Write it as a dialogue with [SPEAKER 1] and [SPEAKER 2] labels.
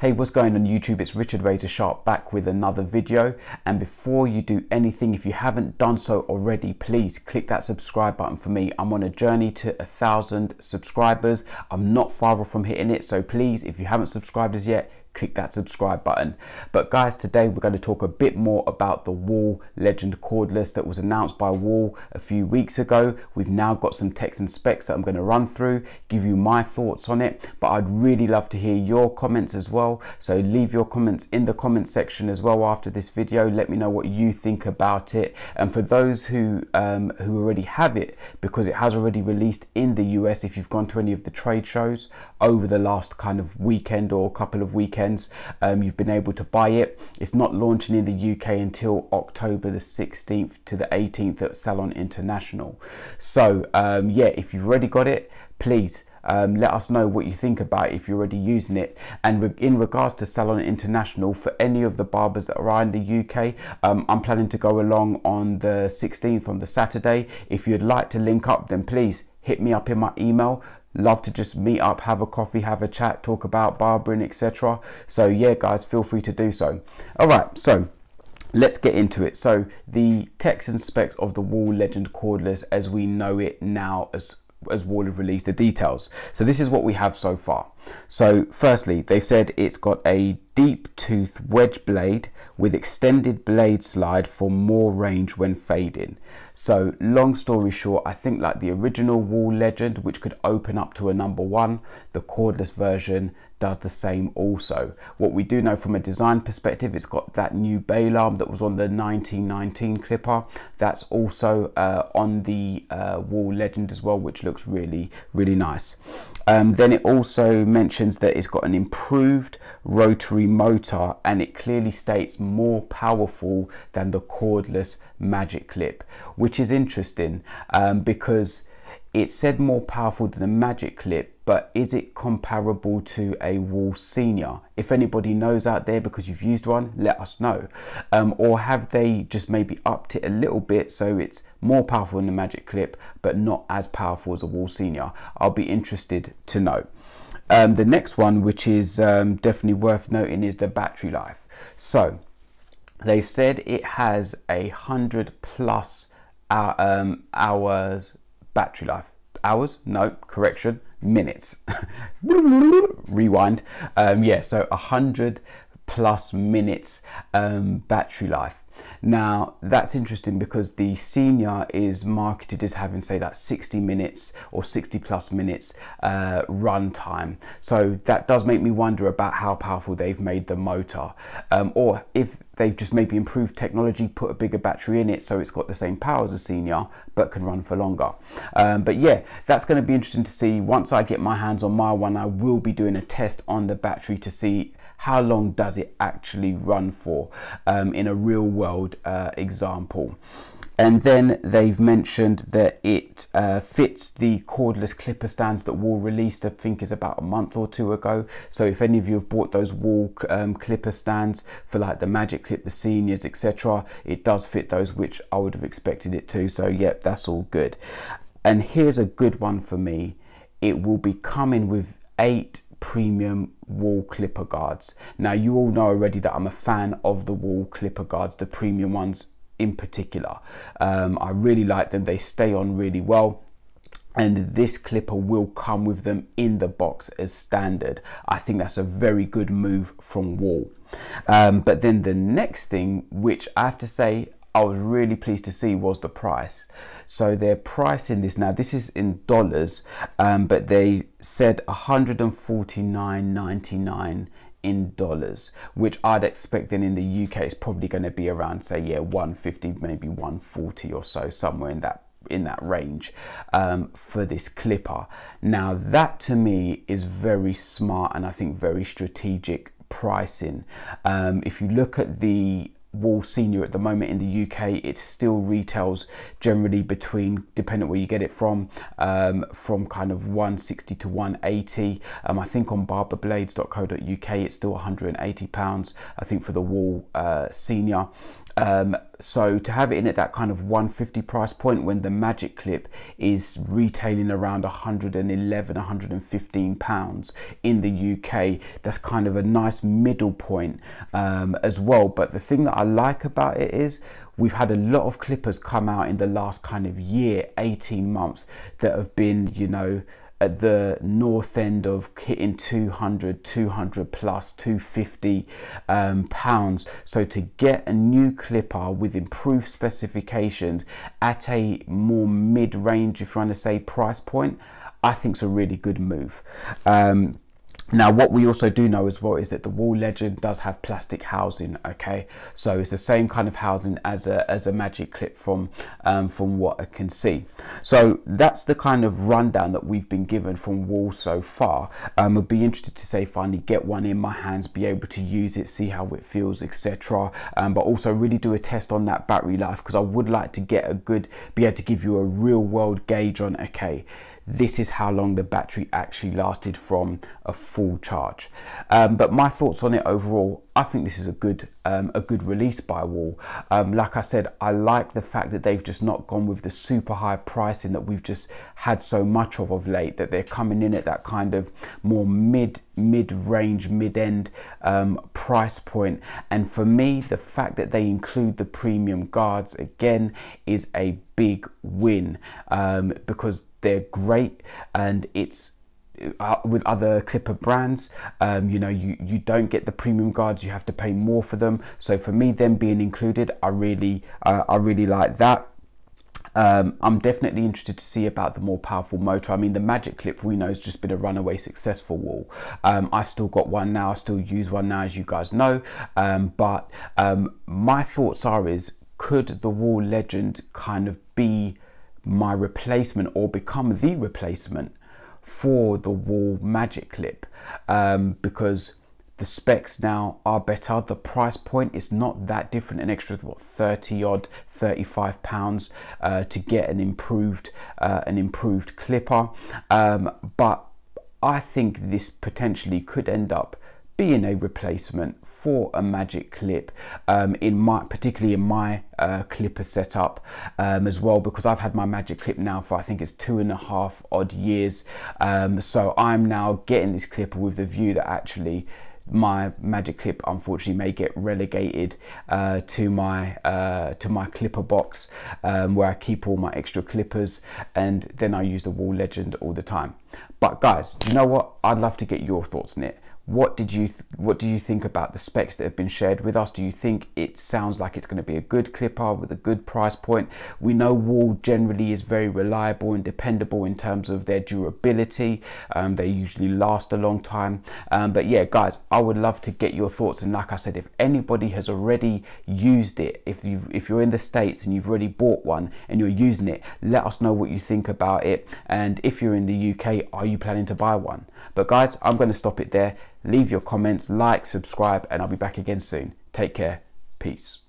[SPEAKER 1] Hey, what's going on YouTube? It's Richard Razor Sharp back with another video. And before you do anything, if you haven't done so already, please click that subscribe button for me. I'm on a journey to a thousand subscribers. I'm not far off from hitting it. So please, if you haven't subscribed as yet, click that subscribe button. But guys, today we're going to talk a bit more about the Wall Legend cordless that was announced by Wall a few weeks ago. We've now got some text and specs that I'm going to run through, give you my thoughts on it, but I'd really love to hear your comments as well. So leave your comments in the comment section as well after this video. Let me know what you think about it. And for those who um, who already have it, because it has already released in the US, if you've gone to any of the trade shows over the last kind of weekend or couple of weekends, weekends, um, you've been able to buy it. It's not launching in the UK until October the 16th to the 18th at Salon International. So um, yeah, if you've already got it, please um, let us know what you think about it, if you're already using it. And re in regards to Salon International, for any of the barbers that are in the UK, um, I'm planning to go along on the 16th on the Saturday. If you'd like to link up, then please hit me up in my email love to just meet up, have a coffee, have a chat, talk about barbering, etc. So yeah, guys, feel free to do so. All right, so let's get into it. So the text and specs of the Wall Legend cordless as we know it now as as Wall have released the details. So this is what we have so far. So firstly, they've said it's got a deep tooth wedge blade with extended blade slide for more range when fading. So long story short, I think like the original Wall Legend, which could open up to a number one, the cordless version, does the same also. What we do know from a design perspective, it's got that new bail arm that was on the 1919 Clipper. That's also uh, on the uh, wall legend as well, which looks really, really nice. Um, then it also mentions that it's got an improved rotary motor and it clearly states more powerful than the cordless Magic Clip, which is interesting um, because it said more powerful than the Magic Clip, but is it comparable to a Wall Senior? If anybody knows out there because you've used one, let us know. Um, or have they just maybe upped it a little bit so it's more powerful than the Magic Clip, but not as powerful as a Wall Senior? I'll be interested to know. Um, the next one, which is um, definitely worth noting, is the battery life. So they've said it has a hundred plus hour, uh, um, hours battery life hours, no, correction, minutes. Rewind. Um, yeah, so 100 plus minutes um, battery life. Now that's interesting because the senior is marketed as having say that 60 minutes or 60 plus minutes uh, run time. So that does make me wonder about how powerful they've made the motor um, or if they've just maybe improved technology, put a bigger battery in it so it's got the same power as a senior but can run for longer. Um, but yeah, that's going to be interesting to see. Once I get my hands on my one, I will be doing a test on the battery to see how long does it actually run for um, in a real world uh, example. And then they've mentioned that it uh, fits the cordless clipper stands that Wall released, I think is about a month or two ago. So if any of you have bought those Wall um, clipper stands for like the Magic Clip, the Seniors, etc., it does fit those, which I would have expected it to. So yep, that's all good. And here's a good one for me. It will be coming with eight premium wall clipper guards. Now you all know already that I'm a fan of the wall clipper guards, the premium ones in particular. Um, I really like them, they stay on really well and this clipper will come with them in the box as standard. I think that's a very good move from Wall. Um, but then the next thing, which I have to say I was really pleased to see was the price. So their price pricing this now. This is in dollars, um, but they said 149.99 in dollars, which I'd expect then in the UK is probably going to be around say yeah 150, maybe 140 or so, somewhere in that in that range um, for this clipper. Now that to me is very smart and I think very strategic pricing. Um, if you look at the wall senior at the moment in the UK it still retails generally between depending where you get it from um, from kind of 160 to 180 um, I think on barberblades.co.uk it's still 180 pounds I think for the wall uh, senior um, so to have it in at that kind of 150 price point when the Magic Clip is retailing around 111, 115 pounds in the UK, that's kind of a nice middle point um, as well. But the thing that I like about it is we've had a lot of clippers come out in the last kind of year, 18 months that have been, you know, at the north end of hitting 200, 200 plus, 250 um, pounds. So to get a new clipper with improved specifications at a more mid-range, if you want to say, price point, I think it's a really good move. Um, now, what we also do know as well is that the Wall Legend does have plastic housing. Okay, so it's the same kind of housing as a as a Magic Clip from um, from what I can see. So that's the kind of rundown that we've been given from Wall so far. Um, I'd be interested to say finally get one in my hands, be able to use it, see how it feels, etc. Um, but also really do a test on that battery life because I would like to get a good, be able to give you a real world gauge on. Okay this is how long the battery actually lasted from a full charge. Um, but my thoughts on it overall, I think this is a good um, a good release by Wall. Um, like I said, I like the fact that they've just not gone with the super high pricing that we've just had so much of of late. That they're coming in at that kind of more mid mid-range mid-end um, price point and for me the fact that they include the premium guards again is a big win um, because they're great and it's uh, with other clipper brands um, you know you you don't get the premium guards you have to pay more for them so for me them being included I really uh, I really like that um, I'm definitely interested to see about the more powerful motor. I mean, the Magic Clip we know has just been a runaway success for Wall. Um, I've still got one now. I still use one now, as you guys know. Um, but um, my thoughts are is could the Wall Legend kind of be my replacement or become the replacement for the Wall Magic Clip? Um, because the specs now are better the price point is not that different an extra what 30 odd 35 pounds uh, to get an improved uh, an improved clipper um, but I think this potentially could end up being a replacement for a magic clip um, in my particularly in my uh, clipper setup um, as well because I've had my magic clip now for I think it's two and a half odd years um, so I'm now getting this clipper with the view that actually my magic clip unfortunately may get relegated uh, to my uh, to my clipper box um, where I keep all my extra clippers and then I use the wall legend all the time but guys you know what I'd love to get your thoughts on it what did you what do you think about the specs that have been shared with us? Do you think it sounds like it's going to be a good clipper with a good price point? We know Wall generally is very reliable and dependable in terms of their durability. Um, they usually last a long time. Um, but yeah, guys, I would love to get your thoughts. And like I said, if anybody has already used it, if you if you're in the states and you've already bought one and you're using it, let us know what you think about it. And if you're in the UK, are you planning to buy one? But guys, I'm going to stop it there. Leave your comments, like, subscribe, and I'll be back again soon. Take care. Peace.